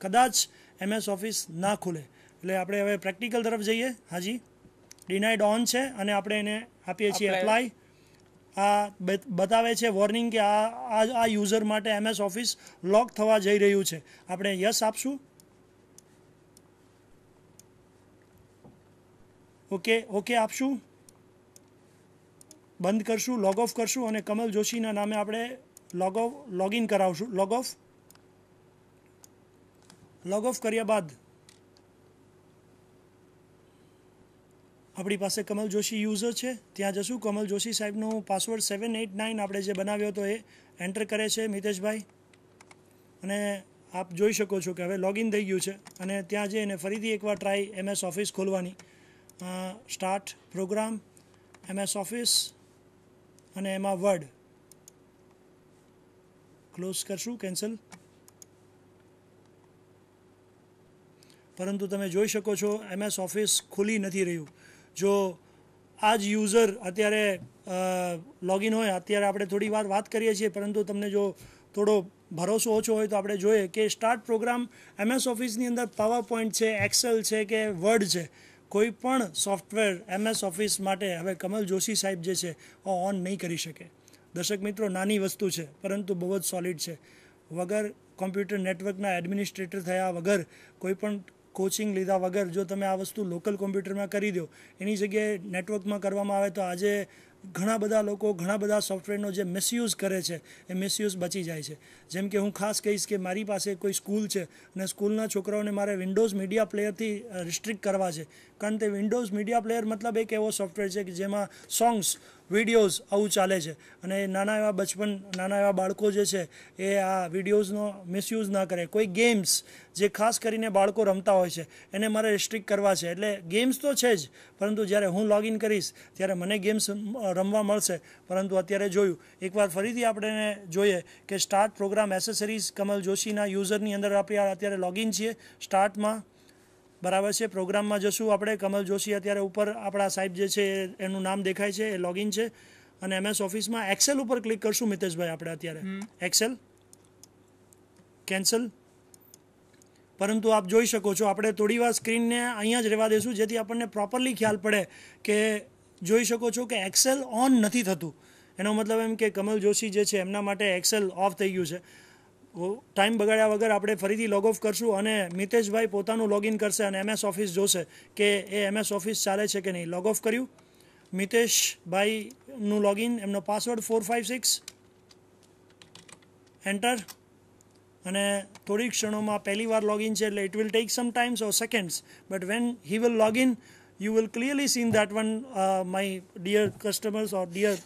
કદાચ MS office ના ખુલે એટલે આપણે હવે પ્રેક્ટિકલ તરફ જઈએ હાજી ડિનાઇડ ઓન છે અને આપણે એને આપીએ છીએ એપ્લાય આ બતાવે છે વોર્નિંગ કે આ આ યુઝર માટે એમએસ ઓફિસ લોક થવા જઈ રહ્યું છે આપણે યસ આપશું ઓકે ઓકે આપશું બંધ કરશું લોગ ઓફ કરશું અને કમલ જોશીના નામે આપણે લોગ ઓફ લોગિન કરાવશું લોગ ઓફ લોગ ઓફ કર્યા બાદ આપણી પાસે કમલ જોશી યુઝર છે ત્યાં જશું કમલ જોશી સાહેબનો પાસવર્ડ સેવન એટ નાઇન આપણે જે બનાવ્યો હતો એ એન્ટર કરે છે મિતેશભાઈ અને આપ જોઈ શકો છો કે હવે લોગિન થઈ ગયું છે અને ત્યાં જઈ જઈને ફરીથી એકવાર ટ્રાય એમએસ ઓફિસ ખોલવાની સ્ટાર્ટ પ્રોગ્રામ એમએસ ઓફિસ અને એમાં વર્ડ ક્લોઝ કરશું કેન્સલ પરંતુ તમે જોઈ શકો છો એમએસ ઓફિસ ખુલી નથી રહ્યું જો આ જ યુઝર અત્યારે લોગિન હોય અત્યારે આપણે થોડી વાર વાત કરીએ છીએ પરંતુ તમને જો થોડો ભરોસો ઓછો હોય તો આપણે જોઈએ કે સ્ટાર્ટ પ્રોગ્રામ એમએસ ઓફિસની અંદર પાવર પોઈન્ટ છે એક્સેલ છે કે વર્ડ છે કોઈ પણ સોફ્ટવેર એમએસ ઓફિસ માટે હવે કમલ જોશી સાહેબ જે છે ઓન નહીં કરી શકે દર્શક મિત્રો નાની વસ્તુ છે પરંતુ બહુ જ સોલિડ છે વગર કોમ્પ્યુટર નેટવર્કના એડમિનિસ્ટ્રેટર થયા વગર કોઈ પણ કોચિંગ લીધા વગર જો તમે આ વસ્તુ લોકલ કોમ્પ્યુટરમાં કરી દો એની જગ્યાએ નેટવર્કમાં કરવામાં આવે તો આજે ઘણા બધા લોકો ઘણા બધા સોફ્ટવેરનો જે મિસયુઝ કરે છે એ મિસયુઝ બચી જાય છે જેમ કે હું ખાસ કહીશ કે મારી પાસે કોઈ સ્કૂલ છે અને સ્કૂલના છોકરાઓને મારે વિન્ડોઝ મીડિયા પ્લેયરથી રિસ્ટ્રિક્ટ કરવા છે કારણ તે વિન્ડોઝ મીડિયા પ્લેયર મતલબ એક એવો સોફ્ટવેર છે કે જેમાં સોંગ્સ વિડીયોઝ આવું ચાલે છે અને નાના એવા બચપન નાના એવા બાળકો જે છે એ આ વિડીયોઝનો મિસયુઝ ના કરે કોઈ ગેમ્સ જે ખાસ કરીને બાળકો રમતા હોય છે એને મારે રિસ્ટ્રિક્ટ કરવા છે એટલે ગેમ્સ તો છે જ પરંતુ જ્યારે હું લોગિન કરીશ ત્યારે મને ગેમ્સ રમવા મળશે પરંતુ અત્યારે જોયું એકવાર ફરીથી આપણે જોઈએ કે સ્ટાર્ટ પ્રોગ્રામ એસેસરીઝ કમલ જોશીના યુઝરની અંદર આપણે અત્યારે લોગિન છીએ સ્ટાર્ટમાં બરાબર છે પ્રોગ્રામમાં જશું આપણે કમલ જોશી અત્યારે ઉપર આપણા સાહેબ જે છે એનું નામ દેખાય છે એ લોગિન છે અને એમએસ ઓફિસમાં એક્સેલ ઉપર ક્લિક કરશું મિતેશભાઈ આપણે અત્યારે એક્સેલ કેન્સલ પરંતુ આપ જોઈ શકો છો આપણે થોડી વાર સ્ક્રીનને અહીંયા જ રહેવા દેશું જેથી આપણને પ્રોપરલી ખ્યાલ પડે કે જોઈ શકો છો કે એક્સેલ ઓન નથી થતું એનો મતલબ એમ કે કમલ જોશી જે છે એમના માટે એક્સેલ ઓફ થઈ ગયું છે ટાઈમ બગાડ્યા વગર આપણે ફરીથી લોગ ઓફ કરશું અને મિતેશભાઈ પોતાનું લોગિન કરશે અને એમએસ ઓફિસ જોશે કે એ એમએસ ઓફિસ ચાલે છે કે નહીં લોગ ઓફ કર્યું મિતેશભાઈનું લોગિન એમનો password four five six enter અને થોડીક ક્ષણોમાં પહેલી વાર લોગિન છે એટલે it will take some times or seconds but when he will login you will clearly seen that one my dear customers or dear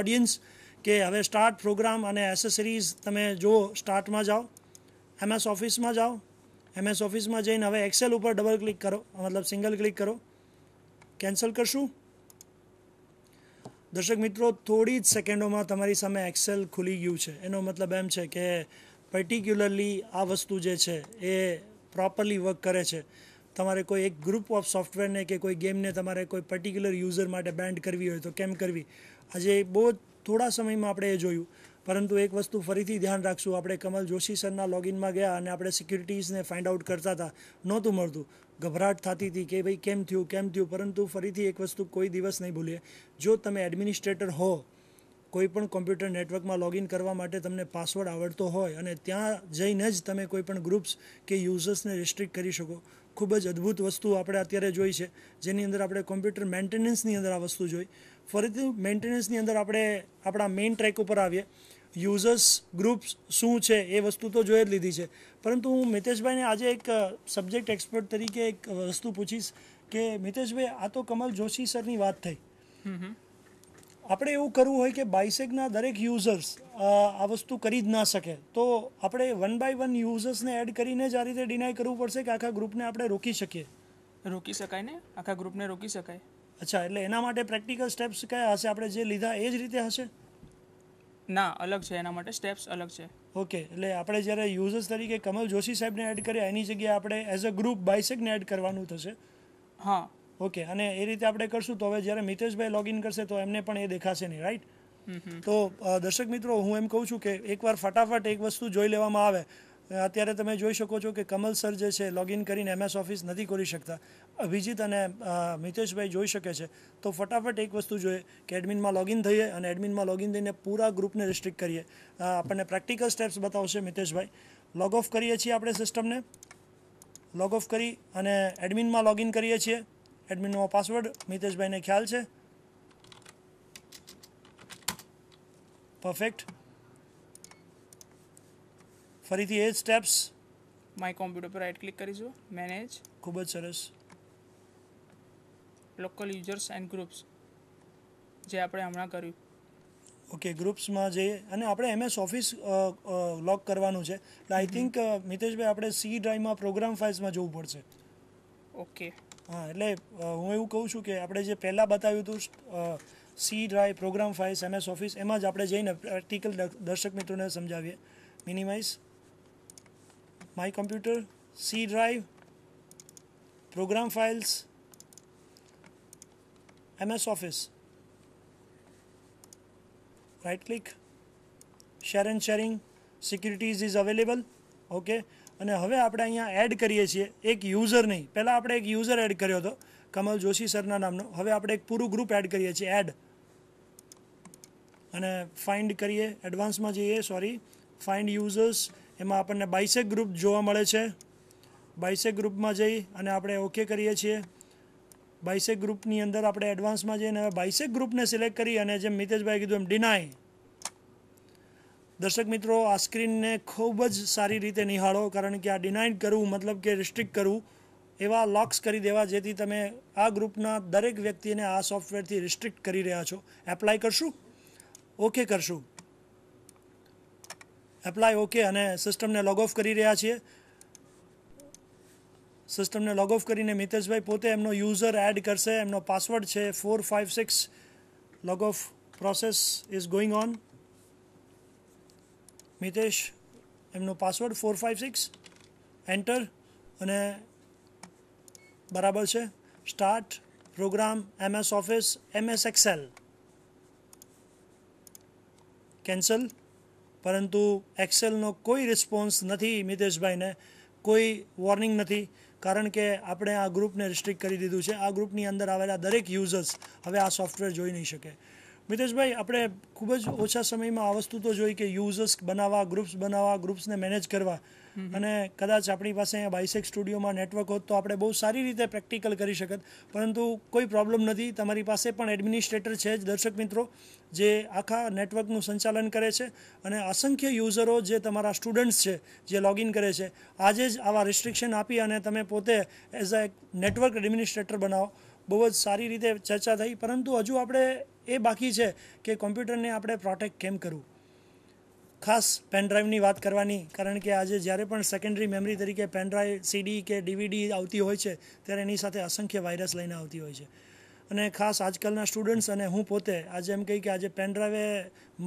audience કે હવે સ્ટાર્ટ પ્રોગ્રામ અને એસેસરીઝ તમે જો સ્ટાર્ટમાં જાઓ એમએસ ઓફિસમાં જાઓ એમએસ ઓફિસમાં જઈને હવે એક્સેલ ઉપર ડબલ ક્લિક કરો મતલબ સિંગલ ક્લિક કરો કેન્સલ કરશું દર્શક મિત્રો થોડી જ સેકન્ડોમાં તમારી સામે એક્સેલ ખુલી ગયું છે એનો મતલબ એમ છે કે પર્ટિક્યુલરલી આ વસ્તુ જે છે એ પ્રોપરલી વર્ક કરે છે તમારે કોઈ એક ગ્રુપ ઓફ સોફ્ટવેરને કે કોઈ ગેમને તમારે કોઈ પર્ટિક્યુલર યુઝર માટે બેન્ડ કરવી હોય તો કેમ કરવી આજે બહુ જ થોડા સમયમાં આપણે એ જોયું પરંતુ એક વસ્તુ ફરીથી ધ્યાન રાખશું આપણે કમલ જોશી સરના લોગિનમાં ગયા અને આપણે સિક્યુરિટીઝને ફાઇન્ડ આઉટ કરતા હતા નહોતું મળતું ગભરાટ થતી હતી કે ભાઈ કેમ થયું કેમ થયું પરંતુ ફરીથી એક વસ્તુ કોઈ દિવસ નહીં ભૂલીએ જો તમે એડમિનિસ્ટ્રેટર હો કોઈપણ કોમ્પ્યુટર નેટવર્કમાં લોગિન કરવા માટે તમને પાસવર્ડ આવડતો હોય અને ત્યાં જઈને જ તમે કોઈપણ ગ્રુપ્સ કે યુઝર્સને રિસ્ટ્રિક્ટ કરી શકો ખૂબ જ અદ્ભુત વસ્તુ આપણે અત્યારે જોઈ છે જેની અંદર આપણે કોમ્પ્યુટર મેન્ટેનન્સની અંદર આ વસ્તુ જોઈ ફરીથી મેન્ટેનન્સની અંદર આપણે આપણા મેઇન ટ્રેક ઉપર આવીએ યુઝર્સ ગ્રુપ્સ શું છે એ વસ્તુ તો જોઈ જ લીધી છે પરંતુ હું મિતેશભાઈને આજે એક સબ્જેક્ટ એક્સપર્ટ તરીકે એક વસ્તુ પૂછીશ કે મિતેશભાઈ આ તો કમલ જોશી સરની વાત થઈ આપણે એવું કરવું હોય કે બાઇસેગના દરેક યુઝર્સ આ વસ્તુ કરી જ ના શકે તો આપણે વન બાય વન યુઝર્સને એડ કરીને જ આ રીતે ડિનાય કરવું પડશે કે આખા ગ્રુપને આપણે રોકી શકીએ રોકી શકાય ને આખા ગ્રુપને રોકી શકાય અચ્છા એટલે એના માટે પ્રેક્ટિકલ સ્ટેપ્સ કયા હશે આપણે જે લીધા એ જ રીતે હશે ના અલગ છે એના માટે સ્ટેપ્સ અલગ છે ઓકે એટલે આપણે જ્યારે યુઝર્સ તરીકે કમલ જોશી સાહેબને એડ કર્યા એની જગ્યાએ આપણે એઝ અ ગ્રુપ બાયસેકને એડ કરવાનું થશે હા ઓકે અને એ રીતે આપણે કરશું તો હવે જ્યારે મિતેશભાઈ લોગિન કરશે તો એમને પણ એ દેખાશે નહીં રાઈટ તો દર્શક મિત્રો હું એમ કહું છું કે એકવાર ફટાફટ એક વસ્તુ જોઈ લેવામાં આવે અત્યારે તમે જોઈ શકો છો કે કમલ સર જે છે લોગિન કરીને એમએસ ઓફિસ નથી કરી શકતા અભિજીત અને મિતેશભાઈ જોઈ શકે છે તો ફટાફટ એક વસ્તુ જોઈએ કે એડમિનમાં લોગિન થઈએ અને એડમિનમાં લોગિન થઈને પૂરા ગ્રુપને રિસ્ટ્રિક્ટ કરીએ આપણને પ્રેક્ટિકલ સ્ટેપ્સ બતાવશે મિતેશભાઈ લોગ ઓફ કરીએ છીએ આપણે સિસ્ટમને લોગ ઓફ કરી અને એડમિનમાં લોગિન કરીએ છીએ એડમિનનો પાસવર્ડ મિતેશભાઈને ખ્યાલ છે પરફેક્ટ ફરીથી એ જ સ્ટેપ્સ માય કોમ્પ્યુટર પર રાઇટ ક્લિક કરીશું મેનેજ ખૂબ જ સરસ લોકલ યુઝર્સ એન્ડ ગ્રુપ્સ જે આપણે હમણાં કર્યું ઓકે ગ્રુપ્સમાં જઈએ અને આપણે એમએસ ઓફિસ લોક કરવાનું છે એટલે આઈ થિંક મિતેશભાઈ આપણે સી ડ્રાઈવમાં પ્રોગ્રામ ફાઇલ્સમાં જવું પડશે ઓકે હા એટલે હું એવું કહું છું કે આપણે જે પહેલા બતાવ્યું હતું C drive program files MS Office એમાં જ આપણે જઈને પ્રેક્ટિકલ દર્શક મિત્રોને સમજાવીએ minimise my computer C drive program files MS Office right click share and sharing securities is available okay અને હવે આપણે અહીંયા એડ કરીએ છીએ એક યુઝર નહીં પહેલાં આપણે એક યુઝર એડ કર્યો હતો કમલ જોશી સરના નામનો હવે આપણે એક પૂરું ગ્રુપ એડ કરીએ છીએ એડ અને ફાઇન્ડ કરીએ એડવાન્સમાં જઈએ સોરી ફાઇન્ડ યુઝર્સ એમાં આપણને બાઇસેક ગ્રુપ જોવા મળે છે બાઇસેક ગ્રુપમાં જઈ અને આપણે ઓકે કરીએ છીએ બાઇસેક ગ્રુપની અંદર આપણે એડવાન્સમાં જઈને હવે બાઇસેક ગ્રુપને સિલેક્ટ કરી અને જેમ મિતેશભાઈ કીધું એમ ડિનાય દર્શક મિત્રો આ સ્ક્રીનને ખૂબ જ સારી રીતે નિહાળો કારણ કે આ ડિનાઇડ કરવું મતલબ કે રિસ્ટ્રિક્ટ કરવું એવા લોક્સ કરી દેવા જેથી તમે આ ગ્રુપના દરેક વ્યક્તિને આ સોફ્ટવેરથી રિસ્ટ્રિક્ટ કરી રહ્યા છો એપ્લાય કરશું ઓકે કરશું એપ્લાય ઓકે અને સિસ્ટમને લોગ ઓફ કરી રહ્યા છીએ સિસ્ટમને લોગ ઓફ કરીને મિતેશભાઈ પોતે એમનો યુઝર એડ કરશે એમનો પાસવર્ડ છે four five six log off process is going on Mitesh એમનો password four five six enter અને બરાબર છે start program MS Office MS Excel cancel પરંતુ એક્સેલનો કોઈ રિસ્પોન્સ નથી મિતેશભાઈને કોઈ વોર્નિંગ નથી કારણ કે આપણે આ ગ્રુપને રિસ્ટ્રિક્ટ કરી દીધું છે આ ગ્રુપની અંદર આવેલા દરેક યુઝર્સ હવે આ સોફ્ટવેર જોઈ નહીં શકે મિતેશભાઈ આપણે ખૂબ જ ઓછા સમયમાં આ વસ્તુ તો જોઈ કે યુઝર્સ બનાવવા ગ્રુપ્સ બનાવવા ગ્રુપ્સને મેનેજ કરવા અને કદાચ આપણી પાસે અહીંયા બાઇસેક સ્ટુડિયોમાં નેટવર્ક હોત તો આપણે બહુ સારી રીતે પ્રેક્ટિકલ કરી શકત પરંતુ કોઈ પ્રોબ્લેમ નથી તમારી પાસે પણ એડમિનિસ્ટ્રેટર છે જ દર્શક મિત્રો જે આખા નેટવર્કનું સંચાલન કરે છે અને અસંખ્ય યુઝરો જે તમારા સ્ટુડન્ટ્સ છે જે લોગિન કરે છે આજે જ આવા રિસ્ટ્રિક્શન આપી અને તમે પોતે એઝ અ નેટવર્ક એડમિનિસ્ટ્રેટર બનાવો બહુ જ સારી રીતે ચર્ચા થઈ પરંતુ હજુ આપણે એ બાકી છે કે કોમ્પ્યુટરને આપણે પ્રોટેક્ટ કેમ કરવું ખાસ પેનડ્રાઈવની વાત કરવાની કારણ કે આજે જ્યારે પણ સેકન્ડરી મેમરી તરીકે પેનડ્રાઈવ સીડી કે ડીવીડી આવતી હોય છે ત્યારે એની સાથે અસંખ્ય વાયરસ લઈને આવતી હોય છે અને ખાસ આજકાલના સ્ટુડન્ટ્સ અને હું પોતે આજે એમ કહી કે આજે પેનડ્રાઈવે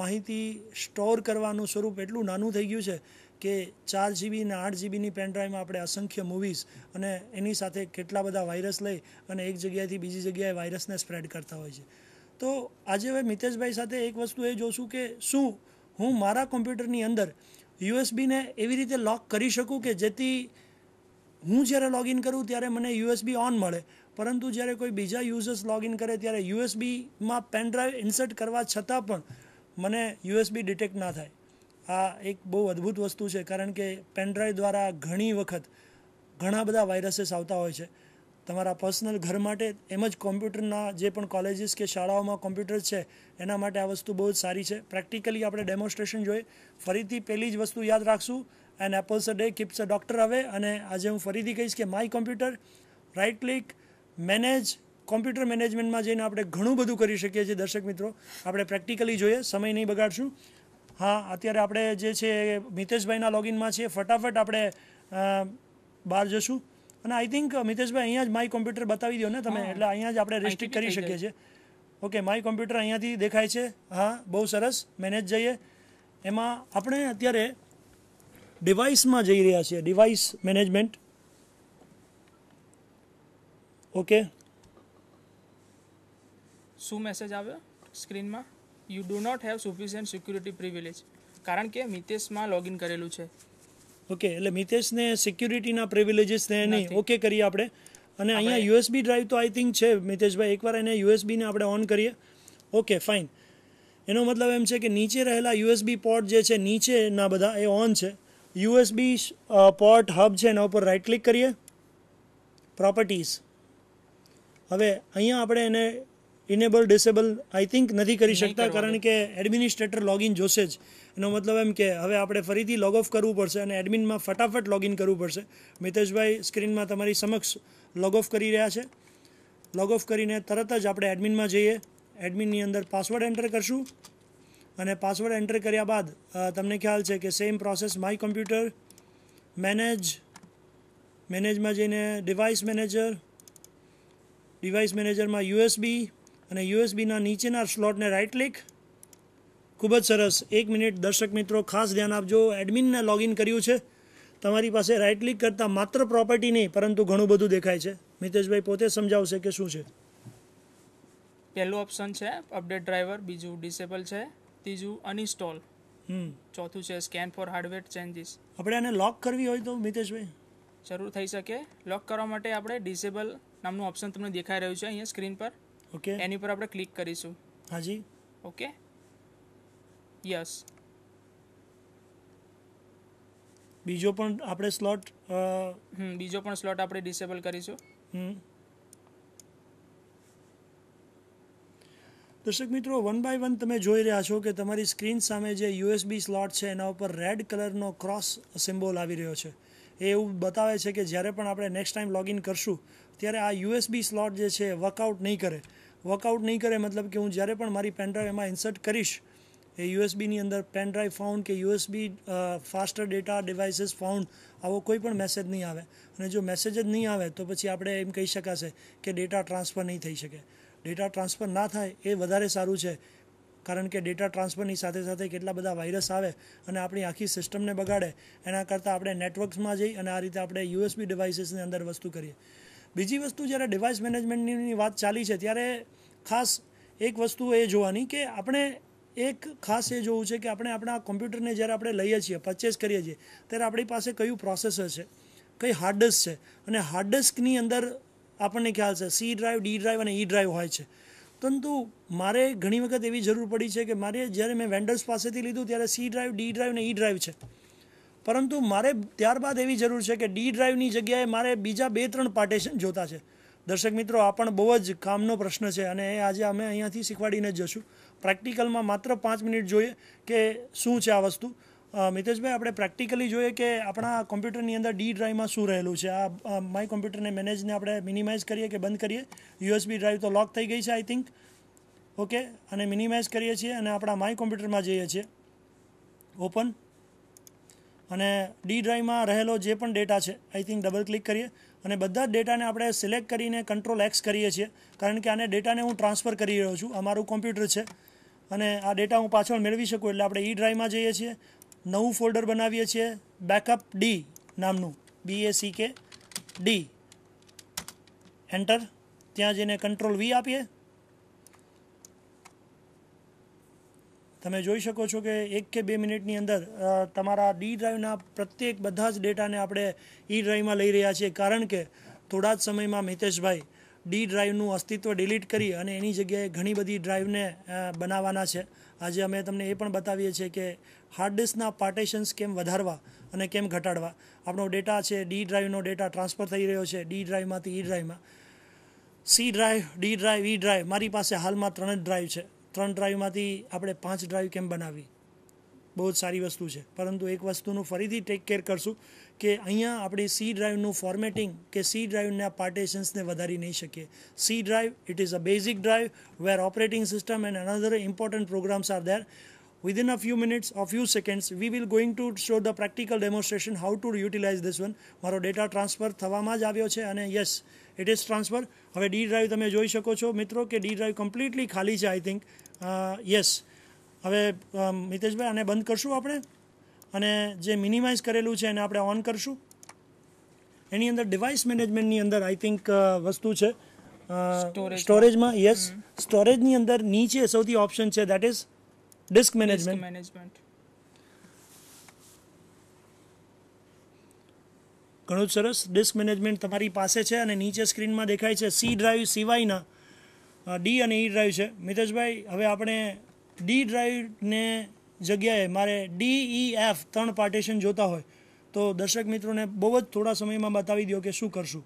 માહિતી સ્ટોર કરવાનું સ્વરૂપ એટલું નાનું થઈ ગયું છે કે ચાર જીબી અને આઠ જીબીની પેનડ્રાઈવમાં આપણે અસંખ્ય મૂવીઝ અને એની સાથે કેટલા બધા વાયરસ લઈ અને એક જગ્યાએથી બીજી જગ્યાએ વાયરસને સ્પ્રેડ કરતા હોય છે તો આજે હવે મિતેશભાઈ સાથે એક વસ્તુ એ જોશું કે શું હું મારા કોમ્પ્યુટરની અંદર યુએસબીને એવી રીતે લોક કરી શકું કે જેથી હું જ્યારે લોગિન કરું ત્યારે મને યુએસબી ઓન મળે પરંતુ જ્યારે કોઈ બીજા યુઝર્સ લોગિન કરે ત્યારે યુએસબીમાં પેનડ્રાઈવ ઇન્સર્ટ કરવા છતાં પણ મને યુએસબી ડિટેક્ટ ના થાય આ એક બહુ અદ્ભુત વસ્તુ છે કારણ કે પેનડ્રાઈવ દ્વારા ઘણી વખત ઘણા બધા વાયરસીસ આવતા હોય છે તમારા પર્સનલ ઘર માટે એમ જ કોમ્પ્યુટરના જે પણ કોલેજીસ કે શાળાઓમાં કોમ્પ્યુટર છે એના માટે આ વસ્તુ બહુ જ સારી છે પ્રેક્ટિકલી આપણે ડેમોન્સ્ટ્રેશન જોઈએ ફરીથી પહેલી જ વસ્તુ યાદ રાખશું and apples a day keeps a doctor હવે અને આજે હું ફરીથી કહીશ કે my computer right click manage computer મેનેજમેન્ટમાં જઈને આપણે ઘણું બધું કરી શકીએ છીએ દર્શક મિત્રો આપણે પ્રેક્ટિકલી જોઈએ સમય નહીં બગાડશું હા અત્યારે આપણે જે છે મિતેશભાઈના લોગિનમાં છીએ ફટાફટ આપણે બહાર જશું અને આઈ થિંક મિતેશભાઈ અહીંયા જ માય કોમ્પ્યુટર બતાવી દો ને તમે એટલે અહીંયા જ આપણે રેસ્ટ્રિક્ટ કરી શકીએ છીએ ઓકે માય કોમ્પ્યુટર અહીંયાથી દેખાય છે હા બહુ સરસ મેનેજ જઈએ એમાં આપણે અત્યારે ડિવાઇસમાં જઈ રહ્યા છીએ ડિવાઇસ મેનેજમેન્ટ ઓકે શું મેસેજ આવ્યો સ્ક્રીનમાં you do not have sufficient security privilege કારણ કે મિતેશમાં લોગિન કરેલું છે ઓકે એટલે મિતેશને સિક્યુરિટીના પ્રિવિલેજીસને નહીં ઓકે કરીએ આપણે અને અહીંયા યુએસબી ડ્રાઈવ તો આઈ થિંક છે મિતેશભાઈ એકવાર એને યુએસબીને આપણે ઓન કરીએ ઓકે ફાઇન એનો મતલબ એમ છે કે નીચે રહેલા યુએસબી પોર્ટ જે છે નીચેના બધા એ ઓન છે યુએસબી પોર્ટ હબ છે એના ઉપર રાઇટ ક્લિક કરીએ પ્રોપર્ટીઝ હવે અહીંયા આપણે એને ઇનેબલ ડિસેબલ આઈ થિંક નથી કરી શકતા કારણ કે એડમિનિસ્ટ્રેટર લોગિન જોશે જ એનો મતલબ એમ કે હવે આપણે ફરીથી લોગ ઓફ કરવું પડશે અને એડમિનમાં ફટાફટ લોગિન કરવું પડશે મિતેશભાઈ સ્ક્રીનમાં તમારી સમક્ષ લોગ ઓફ કરી રહ્યા છે લોગ ઓફ કરીને તરત જ આપણે એડમિનમાં જઈએ એડમિનની અંદર પાસવર્ડ એન્ટર કરશું અને પાસવર્ડ એન્ટર કર્યા બાદ તમને ખ્યાલ છે કે same process my computer manage મેનેજમાં જઈને ડિવાઇસ મેનેજર ડિવાઇસ મેનેજરમાં યુએસબી અને યુએસબીના નીચેના સ્લોટને રાઇટ ક્લિક ખૂબ જ સરસ એક મિનિટ દર્શક મિત્રો ખાસ ધ્યાન આપજો એડમિનને લોગિન કર્યું છે તમારી પાસે રાઇટ ક્લિક કરતાં માત્ર પ્રોપર્ટી નહીં પરંતુ ઘણું બધું દેખાય છે મિતેશભાઈ પોતે સમજાવશે કે શું છે પહેલું ઓપ્શન છે અપડેટ ડ્રાઈવર બીજું ડિસેબલ છે ત્રીજું અનઇન્સ્ટોલ ચોથું છે સ્કેન ફોર હાર્ડવેર ચેન્જીસ આપણે આને લોક કરવી હોય તો મિતેશભાઈ જરૂર થઈ શકે લોક કરવા માટે આપણે ડિસેબલ નામનું ઓપ્શન તમને દેખાઈ રહ્યું છે અહીંયા સ્ક્રીન પર ઓકે એની પર આપણે ક્લિક કરીશું હાજી ઓકે યસ બીજો પણ આપણે સ્લોટ હમ બીજો પણ સ્લોટ આપણે ડિસેબલ કરીશું હમ દર્શક મિત્રો વન બાય વન તમે જોઈ રહ્યા છો કે તમારી સ્ક્રીન સામે જે યુએસબી સ્લોટ છે એના ઉપર રેડ કલરનો ક્રોસ સિમ્બોલ આવી રહ્યો છે એ એવું બતાવે છે કે જ્યારે પણ આપણે નેક્સ્ટ ટાઈમ લોગિન કરશું ત્યારે આ યુએસબી સ્લોટ જે છે વર્કઆઉટ નહીં કરે વર્કઆઉટ નહીં કરે મતલબ કે હું જ્યારે પણ મારી પેનડ્રાઈવ એમાં ઇન્સર્ટ કરીશ એ યુએસબીની અંદર પેનડ્રાઈવ ફાઉન્ડ કે USB faster data devices found આવો કોઈ પણ મેસેજ નહીં આવે અને જો મેસેજ જ નહીં આવે તો પછી આપણે એમ કહી શકાશે કે ડેટા ટ્રાન્સફર નહીં થઈ શકે ડેટા ટ્રાન્સફર ના થાય એ વધારે સારું છે કારણ કે ડેટા ટ્રાન્સફરની સાથે સાથે કેટલા બધા વાયરસ આવે અને આપણી આખી સિસ્ટમને બગાડે એના કરતાં આપણે નેટવર્ક્સમાં જઈ અને આ રીતે આપણે યુએસબી ડિવાઇસીસની અંદર વસ્તુ કરીએ બીજી વસ્તુ જ્યારે ડિવાઇસ મેનેજમેન્ટની વાત ચાલી છે ત્યારે ખાસ એક વસ્તુ એ જોવાની કે આપણે એક ખાસ એ જોવું છે કે આપણે આપણા કોમ્પ્યુટરને જ્યારે આપણે લઈએ છીએ પરચેસ કરીએ છીએ ત્યારે આપણી પાસે કયું પ્રોસેસર છે કઈ હાર્ડ ડિસ્ક છે અને હાર્ડ ડિસ્કની અંદર આપણને ખ્યાલ છે સી ડ્રાઈવ ડી ડ્રાઈવ અને ઈ e ડ્રાઈવ હોય છે પરંતુ મારે ઘણી વખત એવી જરૂર પડી છે કે મારે જ્યારે મેં વેન્ડર્સ પાસેથી લીધું ત્યારે સી ડ્રાઈવ ડી ડ્રાઈવ અને ઈ e ડ્રાઈવ છે પરંતુ મારે ત્યારબાદ એવી જરૂર છે કે ડી ડ્રાઈવની જગ્યાએ મારે બીજા બે ત્રણ પાર્ટેશન જોતા છે દર્શક મિત્રો આ પણ બહુ જ કામનો પ્રશ્ન છે અને એ આજે અમે અહીંયાથી શીખવાડીને જશું પ્રેક્ટિકલમાં માત્ર પાંચ મિનિટ જોઈએ કે શું છે આ વસ્તુ મિતેશભાઈ આપણે પ્રેક્ટિકલી જોઈએ કે આપણા કોમ્પ્યુટરની અંદર ડી ડ્રાઈવમાં શું રહેલું છે આ માય કોમ્પ્યુટરને મેનેજને આપણે મિનિમાઇઝ કરીએ કે બંધ કરીએ યુએસબી ડ્રાઈવ તો લોક થઈ ગઈ છે આઈ થિંક ઓકે અને મિનિમાઇઝ કરીએ છીએ અને આપણા માય કોમ્પ્યુટરમાં જઈએ છીએ ઓપન અને ડી ડ્રાઈવમાં રહેલો જે પણ ડેટા છે આઈ થિંક ડબલ ક્લિક કરીએ અને બધા જ ડેટાને આપણે સિલેક્ટ કરીને કંટ્રોલ એક્સ કરીએ છીએ કારણ કે આને ડેટાને હું ટ્રાન્સફર કરી રહ્યો છું અમારું કોમ્પ્યુટર છે અને આ ડેટા હું પાછળ મેળવી શકું એટલે આપણે ઈ e ડ્રાઈવમાં જઈએ છીએ નવું ફોલ્ડર બનાવીએ છીએ બેકઅપ ડી નામનું B A C K D enter ત્યાં જઈને કંટ્રોલ વી આપીએ તમે જોઈ શકો છો કે એક કે બે મિનિટની અંદર તમારા ડી ડ્રાઈવના પ્રત્યેક બધા જ ડેટાને આપણે ઈ e ડ્રાઈવમાં લઈ રહ્યા છીએ કારણ કે થોડા જ સમયમાં મિતેશભાઈ ડી ડ્રાઈવનું અસ્તિત્વ ડિલીટ કરી અને એની જગ્યાએ ઘણી બધી ડ્રાઈવને બનાવવાના છે આજે અમે તમને એ પણ બતાવીએ છીએ કે હાર્ડ ડિસ્કના પાર્ટેશન્સ કેમ વધારવા અને કેમ ઘટાડવા આપણો ડેટા છે ડી ડ્રાઈવનો ડેટા ટ્રાન્સફર થઈ રહ્યો છે ડી ડ્રાઈવમાંથી ઈ e ડ્રાઈવમાં C drive D drive E e drive મારી પાસે હાલમાં ત્રણ જ ડ્રાઈવ છે ત્રણ ડ્રાઈવમાંથી આપણે પાંચ ડ્રાઈવ કેમ બનાવી બહુ જ સારી વસ્તુ છે પરંતુ એક વસ્તુનું ફરીથી ટેક કેર કરશું કે અહીંયા આપણે સી ડ્રાઈવનું ફોર્મેટિંગ કે સી ડ્રાઈવના પાર્ટેશન્સને વધારી નહીં શકીએ C drive it is a basic drive where operating system and another important programs are there within a few minutes or few seconds we will going to show the practical demonstration how to utilize this one મારો data transfer થવામાં જ આવ્યો છે અને yes it is transfer હવે D drive તમે જોઈ શકો છો મિત્રો કે ડી ડ્રાઈવ કમ્પ્લીટલી ખાલી છે આઈ થિંક યસ હવે મિતેશભાઈ આને બંધ કરશું આપણે અને જે મિનિમાઇઝ કરેલું છે એને આપણે ઓન કરશું એની અંદર ડિવાઇસ મેનેજમેન્ટની અંદર આઈ થિંક વસ્તુ છે સ્ટોરેજમાં યસ સ્ટોરેજની અંદર નીચે સૌથી ઓપ્શન છે that is disk management management ઘણું જ સરસ ડિસ્ક મેનેજમેન્ટ તમારી પાસે છે અને નીચે સ્ક્રીનમાં દેખાય છે સી ડ્રાઈવ સિવાયના ડી અને ઈ e ડ્રાઈવ છે મિતેશભાઈ હવે આપણે ડી ડ્રાઈવને જગ્યાએ મારે ડી ઈ એફ ત્રણ પાર્ટેશન જોતા હોય તો દર્શક મિત્રોને બહુ જ થોડા સમયમાં બતાવી દો કે શું કરશું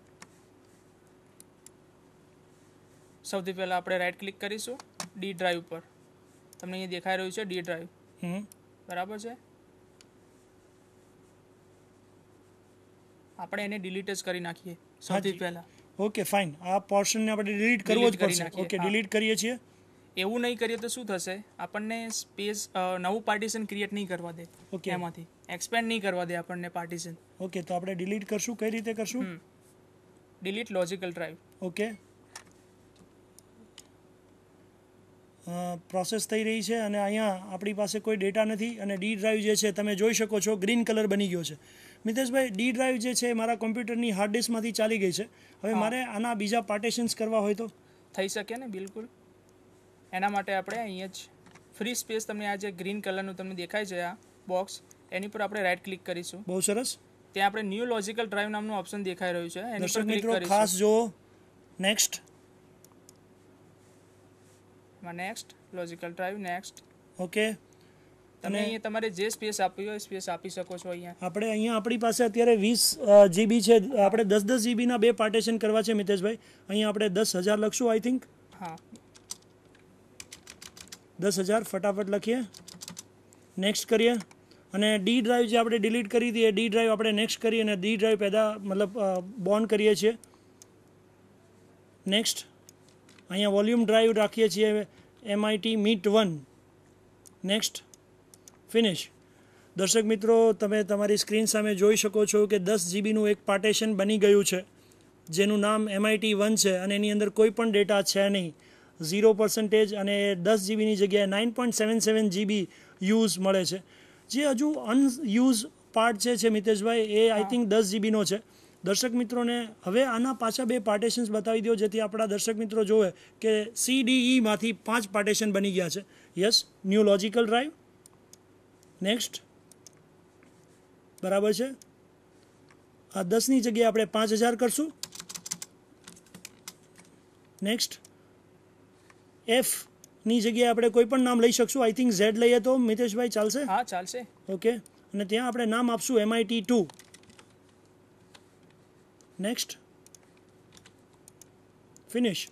સૌથી પહેલાં આપણે રાઈટ ક્લિક કરીશું ડી ડ્રાઈવ પર તમને અહીંયા દેખાઈ રહ્યું છે ડી ડ્રાઈવ બરાબર છે આપણે એને ડિલીટ જ કરી નાખીએ સૌથી પહેલા ઓકે ફાઇન આ પોર્શનને આપણે ડિલીટ કરવો જ પડશે ઓકે ડિલીટ કરીએ છીએ એવું નહીં કરીએ તો શું થશે આપણને સ્પેસ નવું પાર્ટીશન ક્રિએટ નહીં કરવા દે ઓકે એમાંથી એક્સપેન્ડ નહીં કરવા દે આપણને પાર્ટીશન ઓકે તો આપણે ડિલીટ કરશું કઈ રીતે કરશું delete logical drive okay process થઈ રહી છે અને અહીંયા આપણી પાસે કોઈ ડેટા નથી અને ડી ડ્રાઈવ જે છે તમે જોઈ શકો છો ગ્રીન કલર બની ગયો છે મિતેશભાઈ ડી ડ્રાઈવ જે છે મારા કોમ્પ્યુટરની હાર્ડ ડિસ્કમાંથી ચાલી ગઈ છે હવે મારે આના બીજા પાર્ટેશન્સ કરવા હોય તો થઈ શકે ને બિલકુલ એના માટે આપણે અહીંયા જ ફ્રી સ્પેસ તમને આ જે ગ્રીન કલરનું તમને દેખાય છે આ બોક્સ એની પર આપણે રાઇટ ક્લિક કરીશું બહુ સરસ ત્યાં આપણે ન્યૂ લોજિકલ ડ્રાઈવ નામનું ઓપ્શન દેખાઈ રહ્યું છે એની પર ક્લિક કરીશું ખાસ જો નેક્સ્ટ માં next logical drive next okay તમે અહીંયા તમારે જે સ્પેસ આપવી હોય સ્પેસ આપી શકો છો અહીંયા આપણે અહીંયા આપણી પાસે અત્યારે વીસ જીબી છે આપણે દસ દસ જીબીના બે પાર્ટેશન કરવા છે મિતેશભાઈ અહીંયા આપણે દસ હજાર લખશું આઈ થિંક હા દસ હજાર ફટાફટ લખીએ નેક્સ્ટ કરીએ અને ડી ડ્રાઈવ જે આપણે ડિલીટ કરી હતી એ ડી ડ્રાઈવ આપણે નેક્સ્ટ કરીએ અને ડી ડ્રાઈવ પેદા મતલબ બોન્ડ કરીએ છીએ નેક્સ્ટ અહીંયા વોલ્યુમ ડ્રાઈવ રાખીએ છીએ એમઆઈટી મીટ વન નેક્સ્ટ ફિનિશ દર્શક મિત્રો તમે તમારી સ્ક્રીન સામે જોઈ શકો છો કે દસ જીબીનું એક પાર્ટેશન બની ગયું છે જેનું નામ એમઆઈટી વન છે અને એની અંદર કોઈ પણ ડેટા છે નહીં ઝીરો પર્સન્ટેજ અને દસ જીબીની જગ્યાએ nine point seven seven GB use મળે છે જે હજુ અનયુઝ પાર્ટ છે મિતેશભાઈ એ આઈ થિંક દસ જીબીનો છે દર્શક મિત્રોને હવે આના પાછા બે પાર્ટેશન્સ બતાવી દો જેથી આપણા દર્શક મિત્રો જોવે કે સી ડી ઈમાંથી e પાંચ પાર્ટેશન બની ગયા છે યસ ન્યુલોજિકલ ડ્રાઈવ નેક્સ્ટ બરાબર છે આ દસની જગ્યાએ આપણે પાંચ હજાર કરશું નેક્સ્ટ એફની જગ્યાએ આપણે કોઈ પણ નામ લઈ શકશું આઈ થિંક ઝેડ લઈએ તો મિતેશભાઈ ચાલશે હા ચાલશે ઓકે અને ત્યાં આપણે નામ આપશું એમઆઈટી ટુ next finish